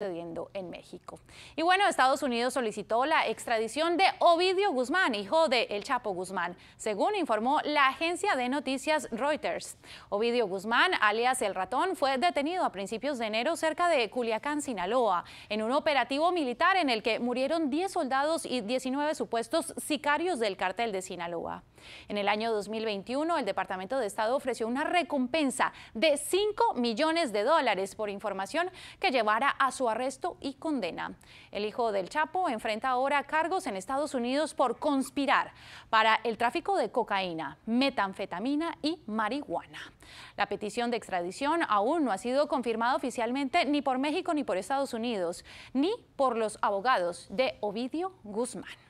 en México. Y bueno, Estados Unidos solicitó la extradición de Ovidio Guzmán, hijo de El Chapo Guzmán, según informó la agencia de noticias Reuters. Ovidio Guzmán, alias El Ratón, fue detenido a principios de enero cerca de Culiacán, Sinaloa, en un operativo militar en el que murieron 10 soldados y 19 supuestos sicarios del cartel de Sinaloa. En el año 2021, el Departamento de Estado ofreció una recompensa de 5 millones de dólares por información que llevara a su arresto y condena. El hijo del Chapo enfrenta ahora cargos en Estados Unidos por conspirar para el tráfico de cocaína, metanfetamina y marihuana. La petición de extradición aún no ha sido confirmada oficialmente ni por México ni por Estados Unidos, ni por los abogados de Ovidio Guzmán.